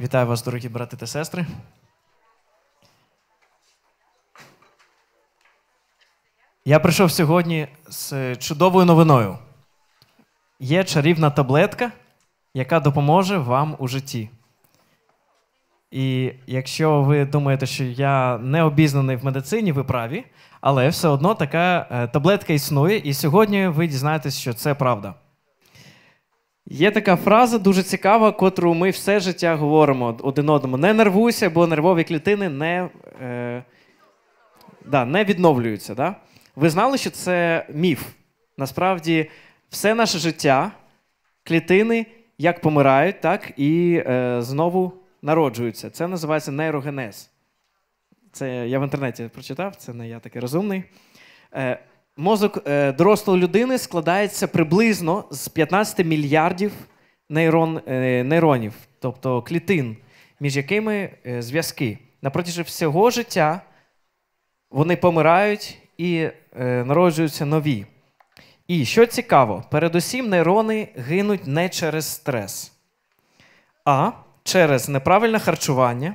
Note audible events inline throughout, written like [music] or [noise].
Вітаю вас, дорогі брати та сестри. Я прийшов сьогодні з чудовою новиною. Є чарівна таблетка, яка допоможе вам у житті. І якщо ви думаєте, що я не обізнаний в медицині, ви праві, але все одно така е, таблетка існує, і сьогодні ви дізнаєтесь, що це правда. Є така фраза дуже цікава, котру ми все життя говоримо один одному. Не нервуйся, бо нервові клітини не е, да, не відновлюються. Да? Ви знали, що це міф. Насправді, все наше життя, клітини як помирають, так і е, знову народжуються. Це називається нейрогенез. Це я в інтернеті прочитав, це не я такий розумний. Е, Мозок е, дорослої людини складається приблизно з 15 мільярдів нейрон, е, нейронів, тобто клітин, між якими е, зв'язки. На протязі всього життя вони помирають і народжуються нові. І що цікаво, передусім нейрони гинуть не через стрес, а через неправильне харчування,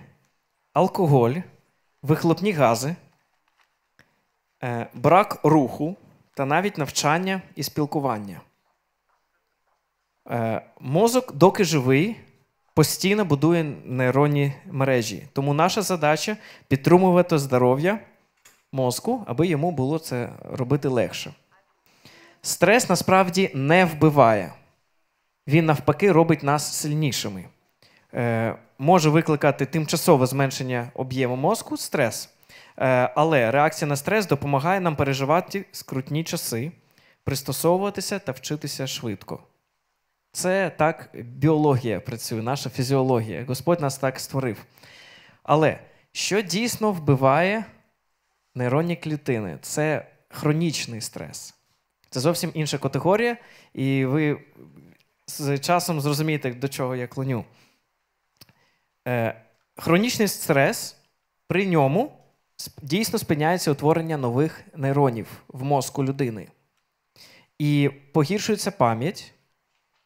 алкоголь, вихлопні гази. Брак руху, та навіть навчання і спілкування. Е, мозок, доки живий, постійно будує нейронні мережі. Тому наша задача підтримувати здоров'я мозку, аби йому було це робити легше. Стрес насправді не вбиває, він навпаки робить нас сильнішими. Е, може викликати тимчасове зменшення об'єму мозку стрес. Е, але реакція на стрес допомагає нам переживати скрутні часи, пристосовуватися та вчитися швидко. Це так біологія працює, наша фізіологія. Господь нас так створив. Але що дійсно вбиває нейронні клітини? Це хронічний стрес. Це зовсім інша категорія, і ви з часом зрозумієте, до чого я клоню. Е, хронічний стрес при ньому дійсно спиняється утворення нових нейронів в мозку людини. І погіршується пам'ять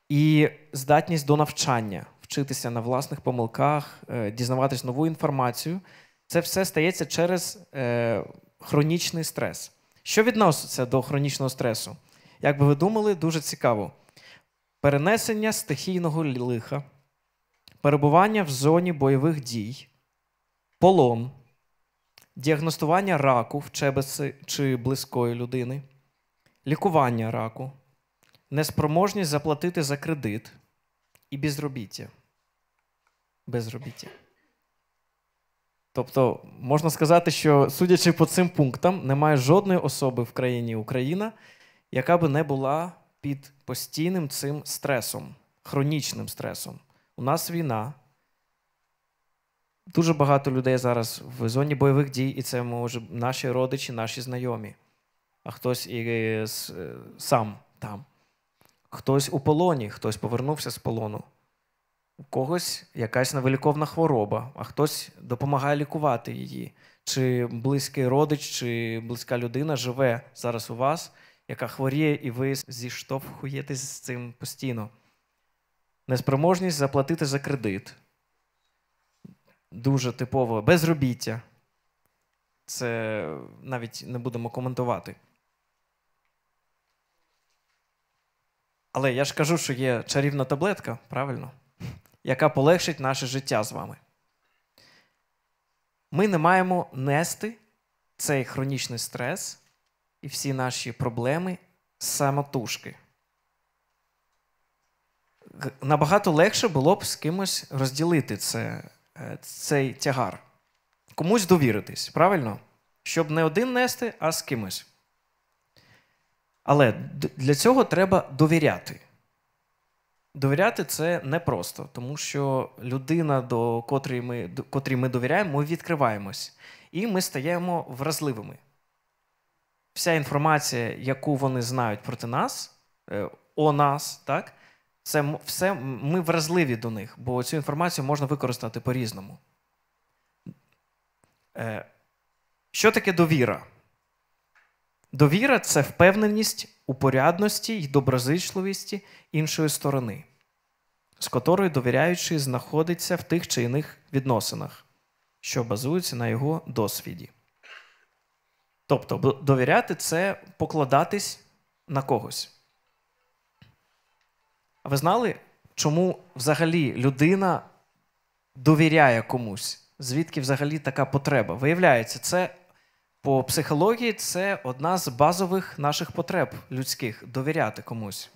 і здатність до навчання, вчитися на власних помилках, е, дізнаватись нову інформацію. Це все стається через е, хронічний стрес. Що відноситься до хронічного стресу? Як би ви думали, дуже цікаво. Перенесення стихійного лиха, перебування в зоні бойових дій, полон, діагностування раку в чебеси чи близької людини, лікування раку, неспроможність заплатити за кредит і безробіття. Безробіття. Тобто, можна сказати, що, судячи по цим пунктам, немає жодної особи в країні Україна, яка би не була під постійним цим стресом, хронічним стресом. У нас війна дуже багато людей зараз в зоні бойових дій, і це може наші родичі, наші знайомі, а хтось і е, сам там. Хтось у полоні, хтось повернувся з полону, у когось якась невиліковна хвороба, а хтось допомагає лікувати її. Чи близький родич, чи близька людина живе зараз у вас, яка хворіє, і ви зіштовхуєтесь з цим постійно. Неспроможність заплатити за кредит дуже типове безробіття. Це навіть не будемо коментувати. Але я ж кажу, що є чарівна таблетка, правильно, яка полегшить наше життя з вами. Ми не маємо нести цей хронічний стрес і всі наші проблеми самотужки. Набагато легше було б з кимось розділити це Е, цей тягар. Комусь довіритись, правильно? Щоб не один нести, а з кимось. Але для цього треба довіряти. Довіряти це непросто, тому що людина, до котрій ми, до котрій ми довіряємо, ми відкриваємось і ми стаємо вразливими. Вся інформація, яку вони знають проти нас, е, о нас, так, це все ми вразливі до них, бо цю інформацію можна використати по-різному. Е, що таке довіра? Довіра це впевненість у порядності й доброзичливості іншої сторони, з котрою довіряючий знаходиться в тих чи інших відносинах, що базуються на його досвіді. Тобто, довіряти це покладатись на когось. А ви знали, чому взагалі людина довіряє комусь? Звідки взагалі така потреба? Виявляється, це по психології це одна з базових наших потреб людських довіряти комусь.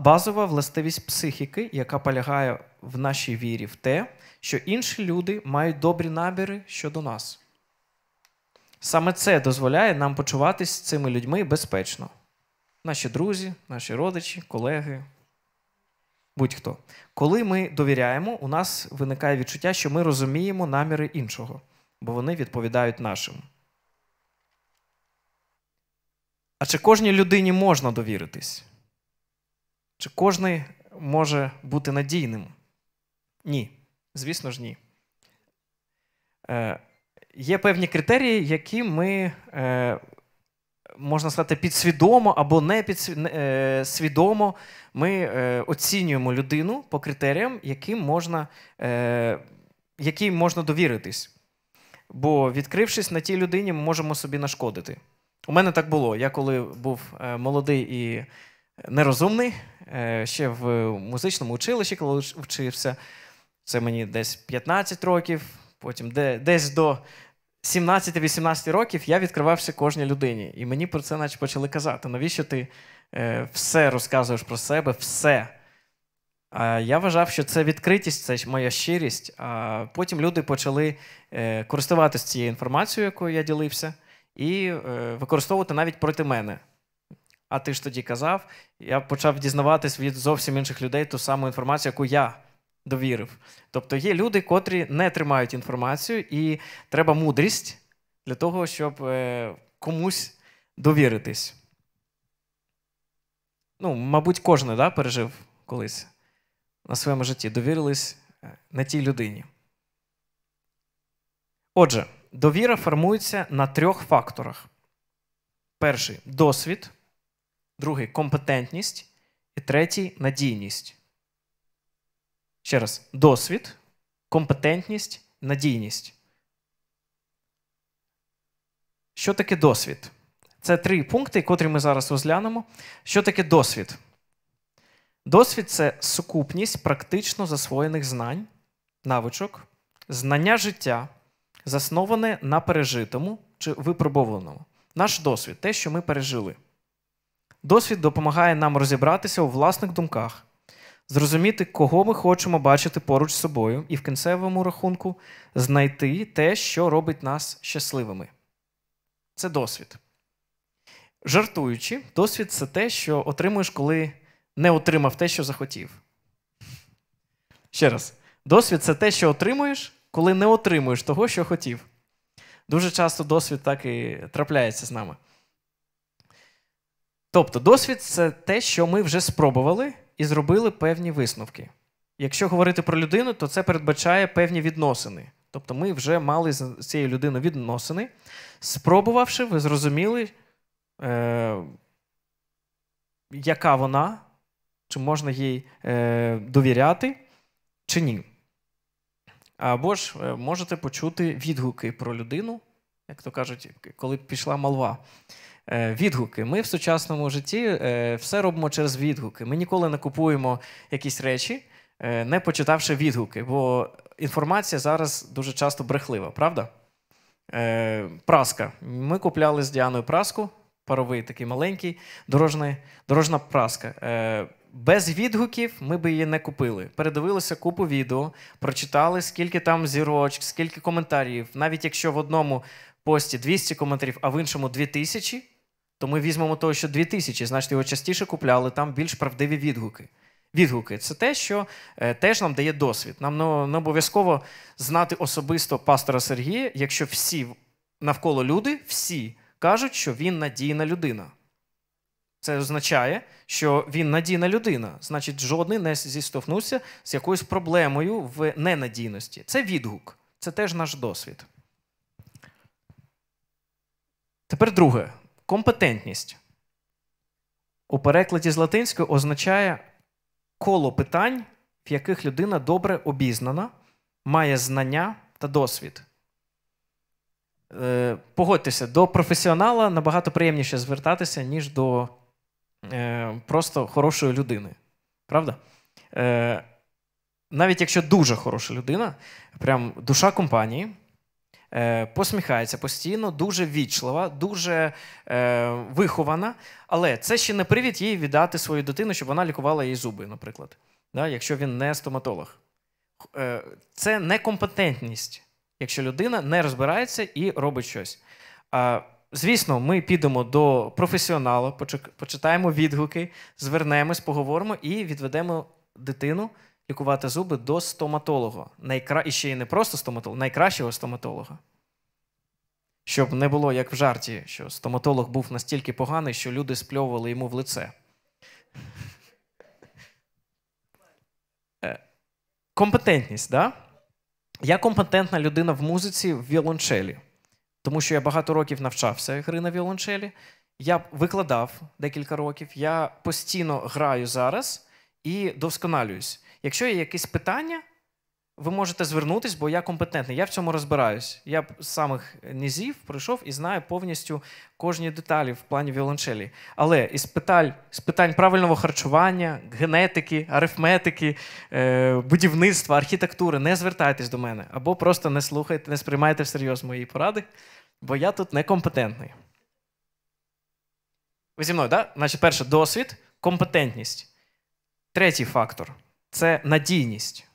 Базова властивість психіки, яка полягає в нашій вірі в те, що інші люди мають добрі наміри щодо нас. Саме це дозволяє нам почуватися з цими людьми безпечно наші друзі, наші родичі, колеги, будь-хто. Коли ми довіряємо, у нас виникає відчуття, що ми розуміємо наміри іншого, бо вони відповідають нашим. А чи кожній людині можна довіритись? Чи кожний може бути надійним? Ні. Звісно ж, ні. Е, Є певні критерії, які ми е, можна сказати, підсвідомо або не підсвідомо е, ми е, оцінюємо людину по критеріям, яким можна, е, яким можна довіритись. Бо, відкрившись на тій людині, ми можемо собі нашкодити. У мене так було. Я коли був молодий і нерозумний, ще в музичному училищі, коли вчився, це мені десь 15 років, потім десь до 17-18 років я відкривався кожній людині, і мені про це наче почали казати. Навіщо ти е, все розказуєш про себе, все? Е, я вважав, що це відкритість, це моя щирість. А потім люди почали е, користуватися цією інформацією, якою я ділився, і е, використовувати навіть проти мене. А ти ж тоді казав, я почав дізнаватись від зовсім інших людей ту саму інформацію, яку я довірив. Тобто є люди, котрі не тримають інформацію, і треба мудрість для того, щоб е, комусь довіритись. Ну, мабуть, кожен да, пережив колись на своєму житті, довірились е, на тій людині. Отже, довіра формується на трьох факторах: перший досвід, другий компетентність і третій надійність. Ще раз, досвід, компетентність, надійність. Що таке досвід? Це три пункти, котрі ми зараз розглянемо. Що таке досвід? Досвід це сукупність практично засвоєних знань, навичок, знання життя, засноване на пережитому чи випробованому. Наш досвід те, що ми пережили. Досвід допомагає нам розібратися у власних думках, зрозуміти, кого ми хочемо бачити поруч з собою, і в кінцевому рахунку знайти те, що робить нас щасливими. Це досвід. Жартуючи, досвід це те, що отримуєш, коли не отримав те, що захотів. Ще раз, досвід це те, що отримуєш, коли не отримуєш того, що хотів. Дуже часто досвід так і трапляється з нами. Тобто, досвід це те, що ми вже спробували, і зробили певні висновки. Якщо говорити про людину, то це передбачає певні відносини. Тобто ми вже мали з цією людиною відносини. Спробувавши, ви зрозуміли, е, яка вона, чи можна їй е, довіряти, чи ні. Або ж е, можете почути відгуки про людину, як то кажуть, коли пішла молва. Е, відгуки. Ми в сучасному житті е, все робимо через відгуки. Ми ніколи не купуємо якісь речі, е, не почитавши відгуки, бо інформація зараз дуже часто брехлива, правда? Праска. Ми купляли з Діаною праску, паровий такий маленький, дорожний, дорожна праска. Без відгуків ми би її не купили. Передивилися купу відео, прочитали, скільки там зірочок, скільки коментарів. Навіть якщо в одному пості 200 коментарів, а в іншому 2000, то ми візьмемо того, що 2000, значить його частіше купляли, там більш правдиві відгуки. Відгуки це те, що е, теж нам дає досвід. Нам ну, не обов'язково знати особисто пастора Сергія, якщо всі навколо люди, всі кажуть, що він надійна людина. Це означає, що він надійна людина. Значить, жодний не зіштовхнувся з якоюсь проблемою в ненадійності. Це відгук, це теж наш досвід. Тепер друге. Компетентність у перекладі з латинської означає коло питань, в яких людина добре обізнана, має знання та досвід. Е, погодьтеся, до професіонала набагато приємніше звертатися, ніж до е, просто хорошої людини. Правда? Е, навіть якщо дуже хороша людина, прям душа компанії. Е, посміхається постійно, дуже вічлива, дуже е, вихована. Але це ще не привід їй віддати свою дитину, щоб вона лікувала її зуби, наприклад, якщо він не стоматолог. Е, це некомпетентність, якщо людина не розбирається і робить щось. Звісно, ми підемо до професіонала, почитаємо відгуки, звернемось, поговоримо і відведемо дитину лікувати зуби до стоматолога. Найкра... І ще й не просто стоматолога, найкращого стоматолога. Щоб не було як в жарті, що стоматолог був настільки поганий, що люди спльовували йому в лице. Е, компетентність, да? Я компетентна людина в музиці в віолончелі, тому що я багато років навчався гри на віолончелі. Я викладав декілька років, я постійно граю зараз і досконалююсь. Якщо є якісь питання, ви можете звернутися, бо я компетентний. Я в цьому розбираюсь. Я з самих низів пройшов і знаю повністю кожні деталі в плані віолончелі. Але із питань з питань правильного харчування, генетики, арифметики, е, будівництва, архітектури, не звертайтесь до мене або просто не слухайте, не сприймайте всерйоз мої поради, бо я тут некомпетентний. Ви зі мною, так? Да? Значить, перше, досвід, компетентність. Третій фактор це надійність.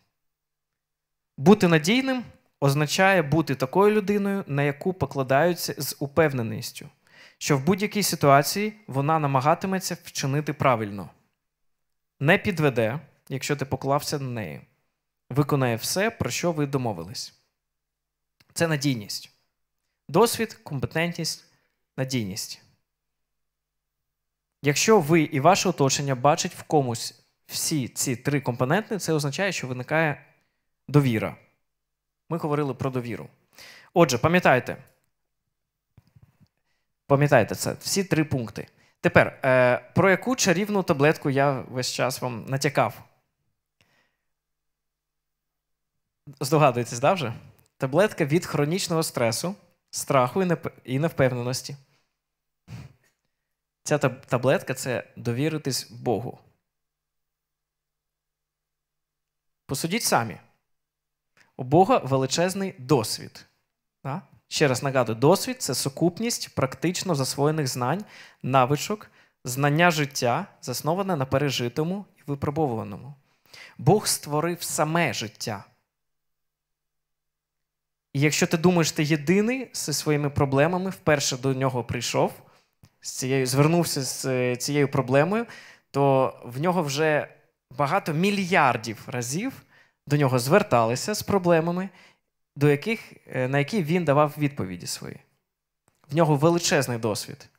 Бути надійним означає бути такою людиною, на яку покладаються з упевненістю, що в будь-якій ситуації вона намагатиметься вчинити правильно, не підведе, якщо ти поклався на неї, виконає все, про що ви домовились. Це надійність. Досвід, компетентність, надійність. Якщо ви і ваше оточення бачать в комусь всі ці три компоненти, це означає, що виникає довіра. Ми говорили про довіру. Отже, пам'ятайте. Пам'ятайте це, всі три пункти. Тепер, е, про яку чарівну таблетку я весь час вам натякав? Здогадуєтесь, да, вже? Таблетка від хронічного стресу, страху і невпевненості. Ця таблетка це довіритись Богу. Посудіть самі. У Бога величезний досвід. Так? Ще раз нагадую, досвід це сукупність практично засвоєних знань, навичок, знання життя, засноване на пережитому і випробованому. Бог створив саме життя. І якщо ти думаєш, ти єдиний зі своїми проблемами, вперше до нього прийшов, з цією, звернувся з е, цією проблемою, то в нього вже багато мільярдів разів до нього зверталися з проблемами, до яких, е, на які він давав відповіді свої. В нього величезний досвід.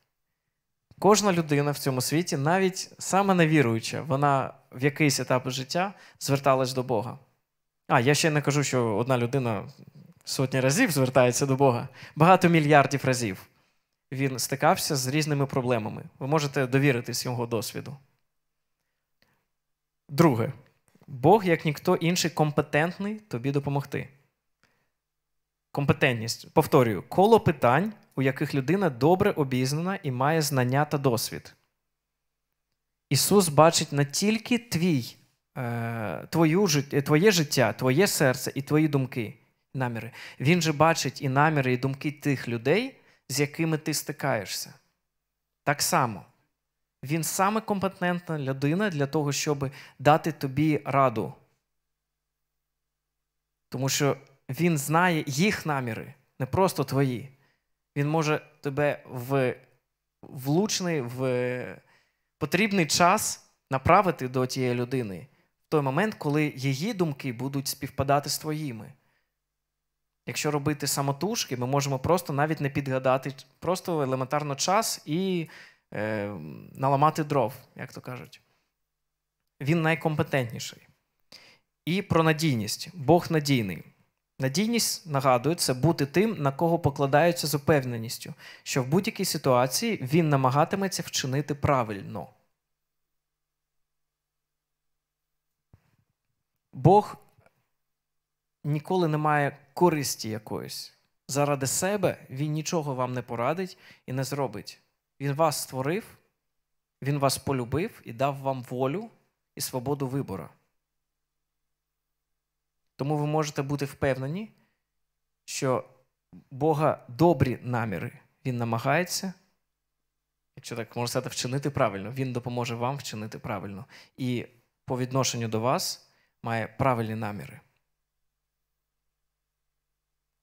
Кожна людина в цьому світі, навіть саме невіруюча, вона в якийсь етап життя зверталась до Бога. А я ще не кажу, що одна людина сотні разів звертається до Бога, багато мільярдів разів. Він стикався з різними проблемами. Ви можете довіритись його досвіду. Друге, Бог, як ніхто інший, компетентний тобі допомогти. Компетентність. Повторюю, коло питань, у яких людина добре обізнана і має знання та досвід. Ісус бачить не тільки твій, е, твою, е, твоє життя, твоє серце і твої думки, наміри. Він же бачить і наміри, і думки тих людей, з якими ти стикаєшся. Так само він саме компетентна людина для того, щоб дати тобі раду. Тому що він знає їх наміри, не просто твої. Він може тебе в влучний, в потрібний час направити до тієї людини в той момент, коли її думки будуть співпадати з твоїми. Якщо робити самотужки, ми можемо просто навіть не підгадати, просто елементарно час і е, наламати дров, як то кажуть. Він найкомпетентніший. І про надійність. Бог надійний. Надійність нагадує, це бути тим, на кого покладаються з упевненістю, що в будь-якій ситуації він намагатиметься вчинити правильно. Бог ніколи не має користі якоїсь. Заради себе він нічого вам не порадить і не зробить. Він вас створив, Він вас полюбив і дав вам волю і свободу вибору. Тому ви можете бути впевнені, що Бога добрі наміри, Він намагається, якщо так можна сказати, вчинити правильно, Він допоможе вам вчинити правильно. І по відношенню до вас має правильні наміри.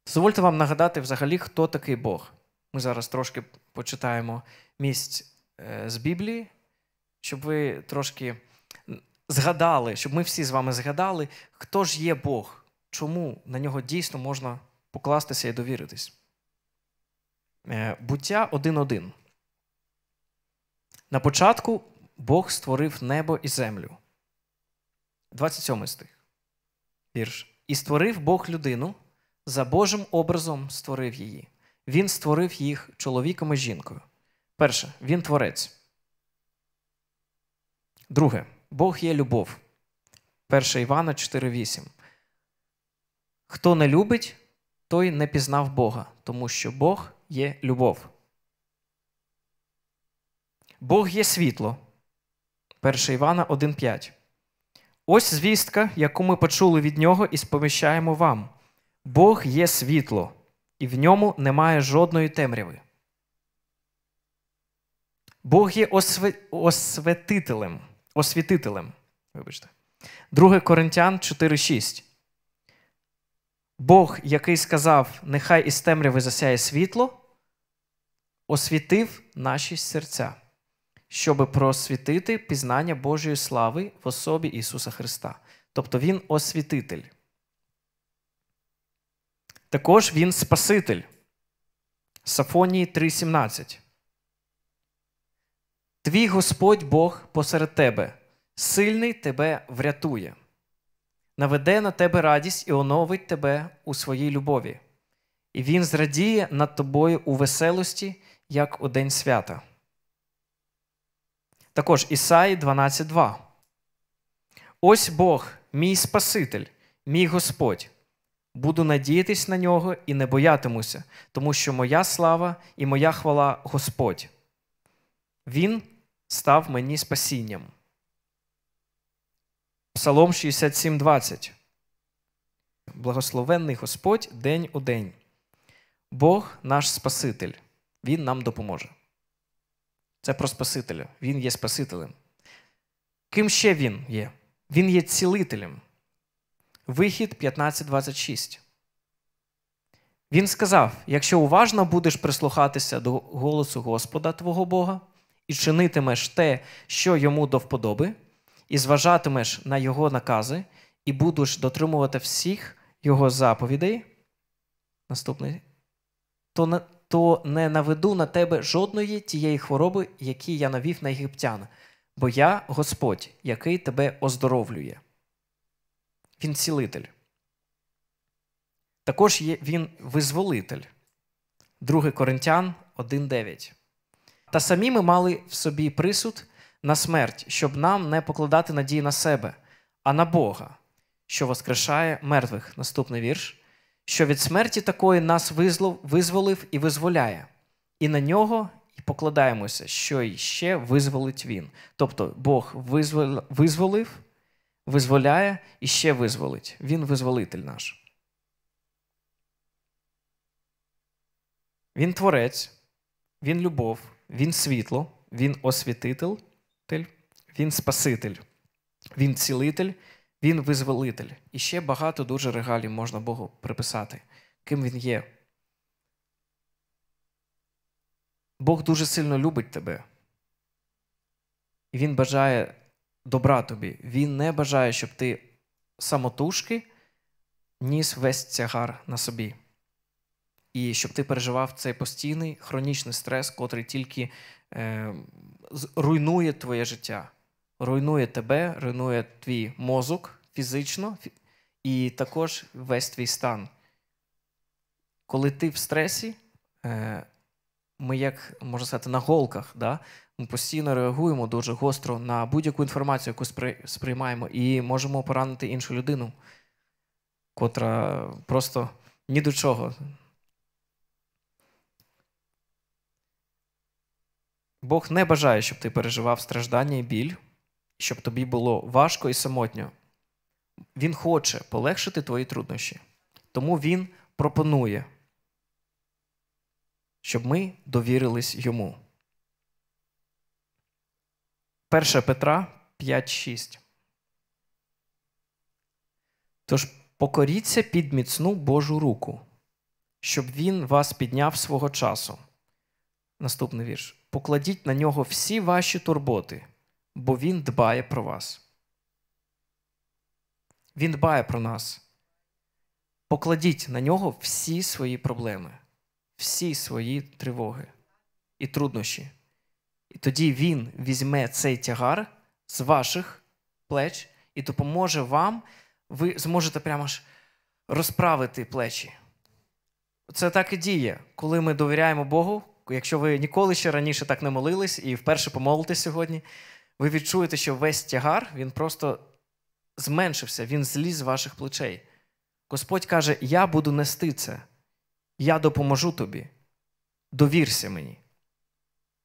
Дозвольте вам нагадати взагалі, хто такий Бог. Ми зараз трошки почитаємо місць е, з Біблії, щоб ви трошки згадали, щоб ми всі з вами згадали, хто ж є Бог, чому на нього дійсно можна покластися і довіритись. Е, буття 1.1. На початку Бог створив небо і землю. 27 стих. Вірш. І створив Бог людину, за Божим образом створив її. Він створив їх чоловіком і жінкою. Перше, він творець. Друге, Бог є любов. 1 Івана 4,8. Хто не любить, той не пізнав Бога, тому що Бог є любов. Бог є світло. 1 Івана 1,5. Ось звістка, яку ми почули від нього і сповіщаємо вам. Бог є світло і в ньому немає жодної темряви. Бог є осві... освятителем. освітителем. Вибачте. 2 Коринтян 4,6. Бог, який сказав, нехай із темряви засяє світло, освітив наші серця, щоби просвітити пізнання Божої слави в особі Ісуса Христа. Тобто Він освітитель. Також він Спаситель. Сафонії 3:17. Твій Господь Бог посеред тебе, сильний тебе врятує, наведе на тебе радість і оновить тебе у своїй любові, і Він зрадіє над тобою у веселості, як у день свята. Також Ісаї 12:2. Ось Бог, мій Спаситель, мій Господь. Буду надіятись на нього і не боятимуся, тому що моя слава і моя хвала Господь. Він став мені спасінням. Псалом 67,20. Благословенний Господь день у день. Бог наш Спаситель, Він нам допоможе. Це про Спасителя. Він є Спасителем. Ким ще він є? Він є цілителем. Вихід 15.26. Він сказав: якщо уважно будеш прислухатися до голосу Господа твого Бога і чинитимеш те, що йому до вподоби, і зважатимеш на його накази, і будеш дотримувати всіх його заповідей. Наступний. То то не наведу на тебе жодної тієї хвороби, які я навів на єгиптян, бо я Господь, який тебе оздоровлює він цілитель. Також є він визволитель, 2 Коринтян 1.9. Та самі ми мали в собі присуд на смерть, щоб нам не покладати надії на себе, а на Бога, що воскрешає мертвих. Наступний вірш, що від смерті такої нас визволив і визволяє, і на нього покладаємося, що іще визволить Він. Тобто Бог визволив визволяє і ще визволить. Він визволитель наш. Він творець, він любов, він світло, він освітитель, він Спаситель, він цілитель, він визволитель. І ще багато дуже регалів можна Богу приписати, ким він є. Бог дуже сильно любить тебе. І Він бажає добра тобі. Він не бажає, щоб ти самотужки ніс весь тягар на собі. І щоб ти переживав цей постійний хронічний стрес, котрий тільки е, руйнує твоє життя, руйнує тебе, руйнує твій мозок фізично і також весь твій стан. Коли ти в стресі, е, ми як можна сказати, на голках, да? Ми постійно реагуємо дуже гостро на будь-яку інформацію, яку сприймаємо, і можемо поранити іншу людину, котра просто ні до чого. Бог не бажає, щоб ти переживав страждання і біль, щоб тобі було важко і самотньо. Він хоче полегшити твої труднощі. Тому Він пропонує, щоб ми довірились йому. 1 Петра 5,6. Тож покоріться під міцну Божу руку, щоб він вас підняв свого часу. Наступний вірш. Покладіть на нього всі ваші турботи, бо він дбає про вас. Він дбає про нас. Покладіть на нього всі свої проблеми, всі свої тривоги і труднощі. І тоді Він візьме цей тягар з ваших плеч і допоможе вам, ви зможете прямо ж розправити плечі. Це так і діє, коли ми довіряємо Богу. Якщо ви ніколи ще раніше так не молились і вперше помолитесь сьогодні, ви відчуєте, що весь тягар він просто зменшився, він зліз з ваших плечей. Господь каже: Я буду нести це, я допоможу тобі. Довірся мені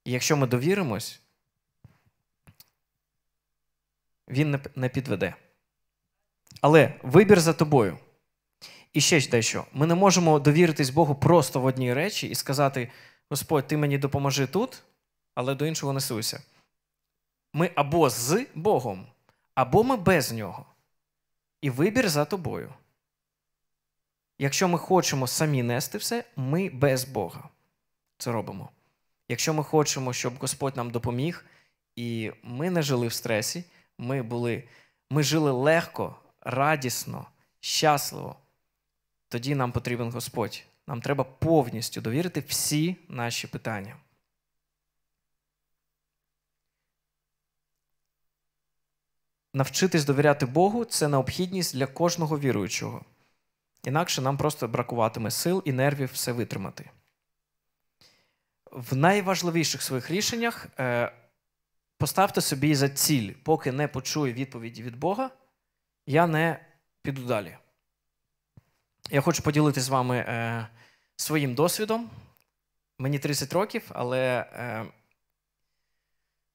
якщо ми довіримось, він не підведе. Але вибір за тобою. І ще ж дещо. Ми не можемо довіритись Богу просто в одній речі і сказати: Господь, ти мені допоможи тут, але до іншого не Ми або з Богом, або ми без Нього. І вибір за тобою. Якщо ми хочемо самі нести все, ми без Бога. Це робимо. Якщо ми хочемо, щоб Господь нам допоміг, і ми не жили в стресі, ми були, ми жили легко, радісно, щасливо, тоді нам потрібен Господь. Нам треба повністю довірити всі наші питання. Навчитись довіряти Богу це необхідність для кожного віруючого. Інакше нам просто бракуватиме сил і нервів все витримати в найважливіших своїх рішеннях е, поставте собі за ціль, поки не почую відповіді від Бога, я не піду далі. Я хочу поділитися з вами е, своїм досвідом. Мені 30 років, але е,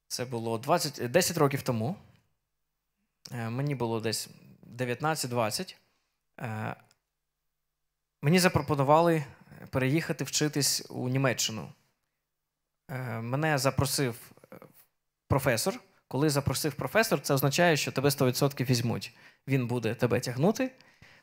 це було 20, 10 років тому. Е, мені було десь 19-20. Е, мені запропонували переїхати вчитись у Німеччину. Е, мене запросив е, професор. Коли запросив професор, це означає, що тебе 100% візьмуть. Він буде тебе тягнути.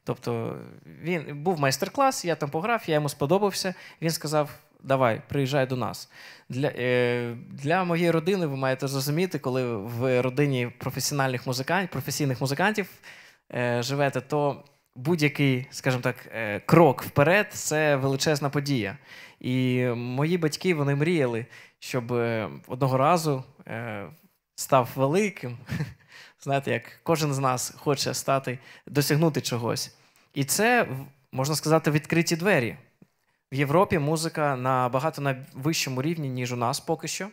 Тобто він був майстер-клас, я там пограв, я йому сподобався. Він сказав: Давай, приїжджай до нас. Для е, для моєї родини ви маєте зрозуміти, коли в родині професіональних музикантів, професійних музикантів е, живете, то будь-який, скажімо так, е, крок вперед це величезна подія. І мої батьки вони мріяли, щоб е, одного разу е, став великим. [laughs] Знаєте, як кожен з нас хоче стати, досягнути чогось. І це, можна сказати, відкриті двері. В Європі музика набагато на вищому рівні, ніж у нас поки що.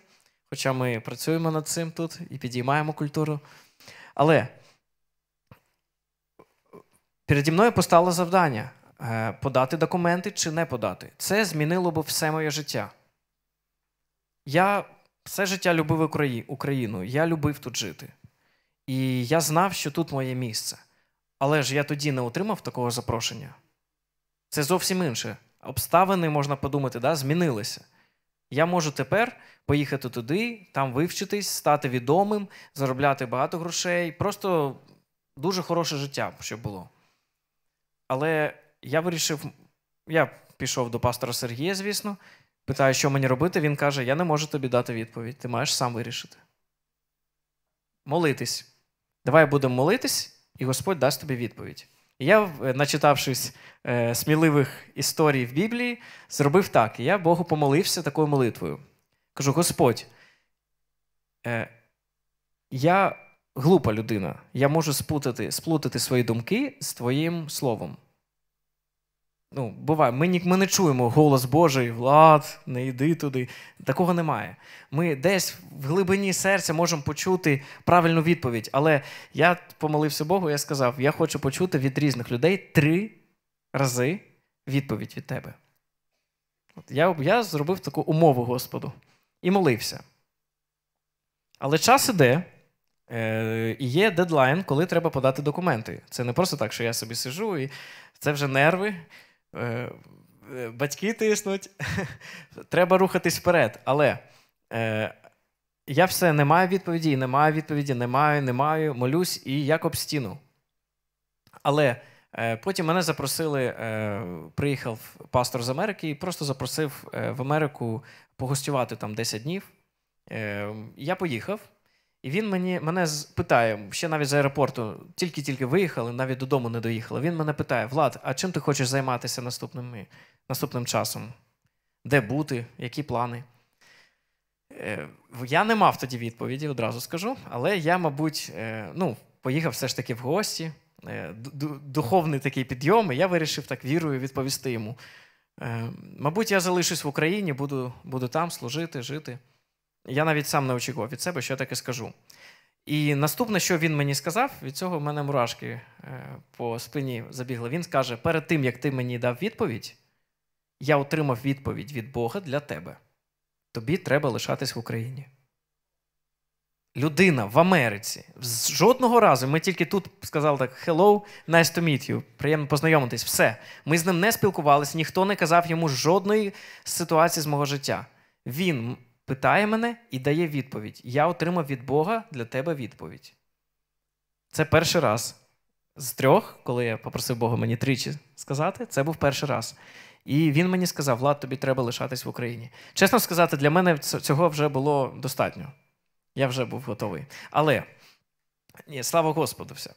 Хоча ми працюємо над цим тут і підіймаємо культуру. Але переді мною постало завдання Е, подати документи чи не подати. Це змінило б все моє життя. Я все життя любив Україну, я любив тут жити. І я знав, що тут моє місце. Але ж я тоді не отримав такого запрошення. Це зовсім інше. Обставини, можна подумати, да, змінилися. Я можу тепер поїхати туди, там вивчитись, стати відомим, заробляти багато грошей. Просто дуже хороше життя, щоб було. Але я вирішив, я пішов до пастора Сергія, звісно, питаю, що мені робити. Він каже: Я не можу тобі дати відповідь, ти маєш сам вирішити. Молитись. Давай будемо молитись, і Господь дасть тобі відповідь. І я, е, начитавшись е, сміливих історій в Біблії, зробив так. я Богу помолився такою молитвою. Кажу: Господь, е, я глупа людина, я можу сплутати, сплутати свої думки з Твоїм словом. Ну, буває, ми ні ми не чуємо голос Божий, Влад, не йди туди. Такого немає. Ми десь в глибині серця можемо почути правильну відповідь. Але я помолився Богу, я сказав: я хочу почути від різних людей три рази відповідь від тебе. От я, я зробив таку умову Господу і молився. Але час іде. Е, і є дедлайн, коли треба подати документи. Це не просто так, що я собі сижу, і це вже нерви, Е, е, батьки тиснуть, [laughs] треба рухатись вперед. Але е, я все не маю відповіді, не маю відповіді, не маю, не маю, молюсь і як об стіну. Але е, потім мене запросили, е, приїхав пастор з Америки і просто запросив е, в Америку погостювати там 10 днів. Е, Я поїхав. І він мені, мене питає, ще навіть з аеропорту, тільки-тільки виїхали, навіть додому не доїхали. Він мене питає: Влад, а чим ти хочеш займатися наступними, наступним часом? Де бути, які плани? Е, я не мав тоді відповіді, одразу скажу. Але я, мабуть, е, ну, поїхав все ж таки в гості, е, духовний такий підйом, і я вирішив так вірою відповісти йому. Мабуть, я залишусь в Україні, буду, буду там служити, жити. Я навіть сам не очікував від себе, що я таке скажу. І наступне, що він мені сказав, від цього в мене мурашки е, по спині забігли. Він скаже: перед тим, як ти мені дав відповідь, я отримав відповідь від Бога для тебе. Тобі треба лишатись в Україні. Людина в Америці. З Жодного разу ми тільки тут сказали так: hello, nice to meet you, приємно познайомитись. Все. Ми з ним не спілкувалися, ніхто не казав йому жодної ситуації з мого життя. Він питає мене і дає відповідь. Я отримав від Бога для тебе відповідь. Це перший раз. З трьох, коли я попросив Бога мені тричі сказати, це був перший раз. І він мені сказав, Влад, тобі треба лишатись в Україні. Чесно сказати, для мене цього вже було достатньо. Я вже був готовий. Але ні, слава Господу, все.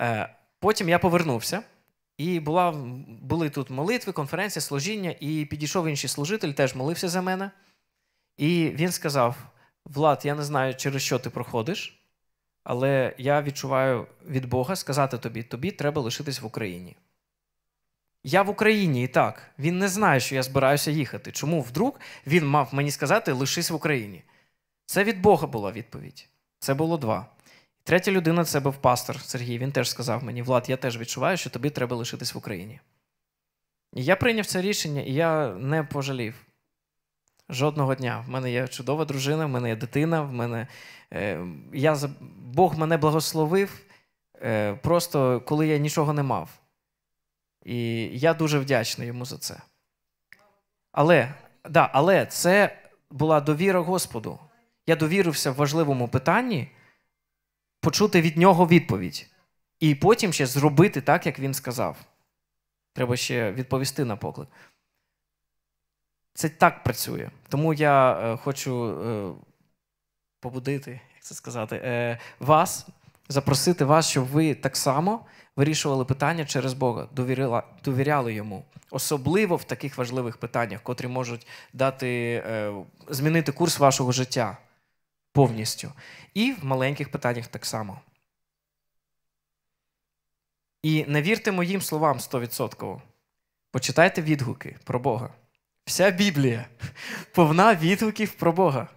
Е, потім я повернувся, і була, були тут молитви, конференція, служіння, і підійшов інший служитель, теж молився за мене. І він сказав: Влад, я не знаю, через що ти проходиш, але я відчуваю від Бога сказати тобі: тобі треба лишитись в Україні. Я в Україні і так. Він не знає, що я збираюся їхати. Чому вдруг він мав мені сказати лишись в Україні? Це від Бога була відповідь. Це було два. Третя людина це був пастор Сергій. Він теж сказав мені: Влад, я теж відчуваю, що тобі треба лишитись в Україні. І я прийняв це рішення, і я не пожалів. Жодного дня. В мене є чудова дружина, в мене є дитина, в мене е, я Бог мене благословив е, просто коли я нічого не мав. І я дуже вдячний йому за це. Але да, але це була довіра Господу. Я довірився в важливому питанні почути від нього відповідь. І потім ще зробити так, як він сказав. Треба ще відповісти на поклик це так працює. Тому я е, хочу е, побудити, як це сказати, е, вас, запросити вас, щоб ви так само вирішували питання через Бога, довірила, довіряли йому, особливо в таких важливих питаннях, котрі можуть дати е, змінити курс вашого життя повністю. І в маленьких питаннях так само. І не вірте моїм словам 100%. Почитайте відгуки про Бога. Вся Біблія повна відгуків про Бога.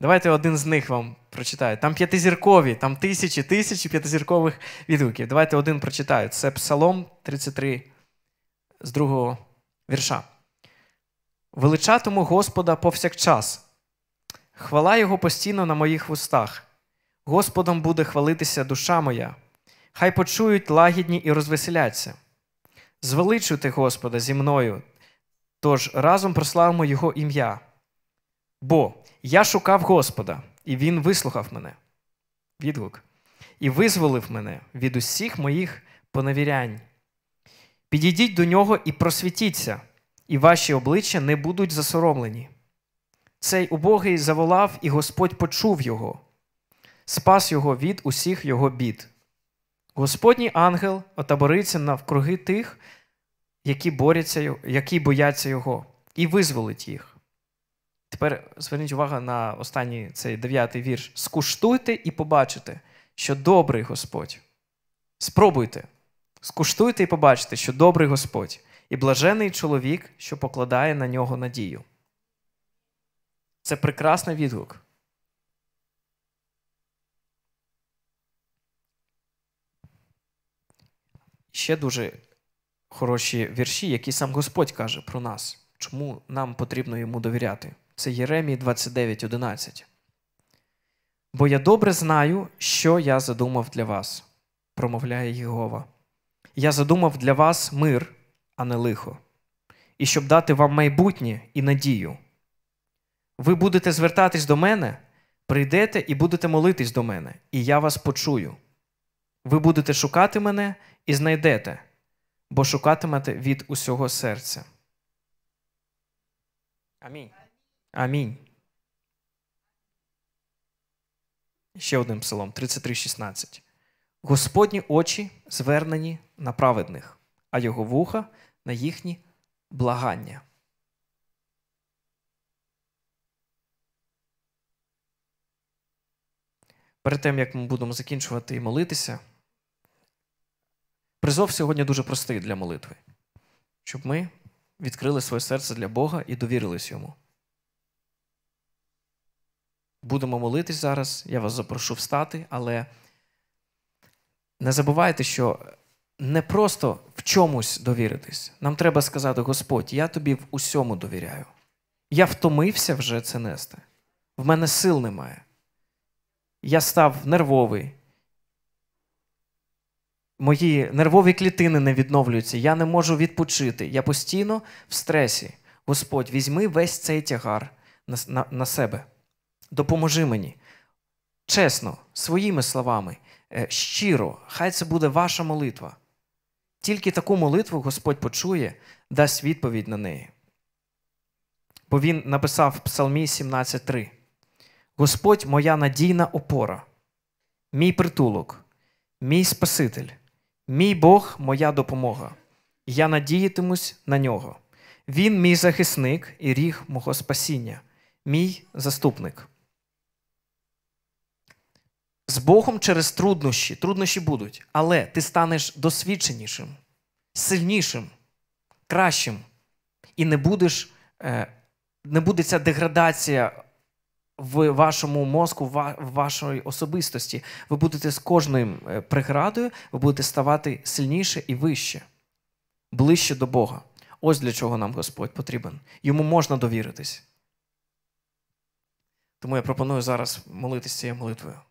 Давайте один з них вам прочитаю. Там п'ятизіркові, там тисячі тисячі п'ятизіркових відгуків. Давайте один прочитаю. Це Псалом 33 з другого вірша. Величатиму Господа повсякчас. Хвала Його постійно на моїх вустах. Господом буде хвалитися душа моя. Хай почують лагідні і розвеселяться. Звеличуйте Господа зі мною Тож разом прославимо Його ім'я. Бо я шукав Господа, і Він вислухав мене, відгук, і визволив мене від усіх моїх поневірянь. Підійдіть до нього і просвітіться, і ваші обличчя не будуть засоромлені. Цей убогий заволав, і Господь почув його, спас його від усіх його бід. Господній ангел отабориться навкруги тих, які борються, які бояться Його, і визволить їх. Тепер зверніть увагу на останній цей дев'ятий вірш. Скуштуйте і побачите, що добрий Господь. Спробуйте. Скуштуйте і побачите, що добрий Господь, і блажений чоловік, що покладає на нього надію. Це прекрасний відгук. Ще дуже хороші вірші, які сам Господь каже про нас, чому нам потрібно йому довіряти. Це Єремій 29:11. Бо я добре знаю, що я задумав для вас, промовляє Єгова. Я задумав для вас мир, а не лихо, і щоб дати вам майбутнє і надію. Ви будете звертатись до мене, прийдете і будете молитись до мене, і я вас почую. Ви будете шукати мене і знайдете, бо шукатимете від усього серця. Амінь. Амінь. Ще одним псалом 33,16. Господні очі звернені на праведних, а його вуха на їхні благання. Перед тим, як ми будемо закінчувати і молитися. Призов сьогодні дуже простий для молитви, щоб ми відкрили своє серце для Бога і довірились йому. Будемо молитись зараз, я вас запрошу встати, але не забувайте, що не просто в чомусь довіритись. Нам треба сказати: Господь, я тобі в усьому довіряю. Я втомився вже це нести. В мене сил немає. Я став нервовий, мої нервові клітини не відновлюються, я не можу відпочити. Я постійно в стресі. Господь, візьми весь цей тягар на, на, на себе. Допоможи мені. Чесно, своїми словами, е, щиро, хай це буде ваша молитва. Тільки таку молитву Господь почує, дасть відповідь на неї. Бо він написав в Псалмі 17:3: Господь моя надійна опора, мій притулок, мій Спаситель. Мій Бог, моя допомога, я надіятимусь на нього. Він мій захисник і ріг мого спасіння, мій заступник. З Богом через труднощі, труднощі будуть, але ти станеш досвідченішим, сильнішим, кращим. І не будеш, е, не буде ця деградація в вашому мозку, в вашої особистості. Ви будете з кожною е, преградою, ви будете ставати сильніше і вище, ближче до Бога. Ось для чого нам Господь потрібен. Йому можна довіритись. Тому я пропоную зараз молитися цією молитвою.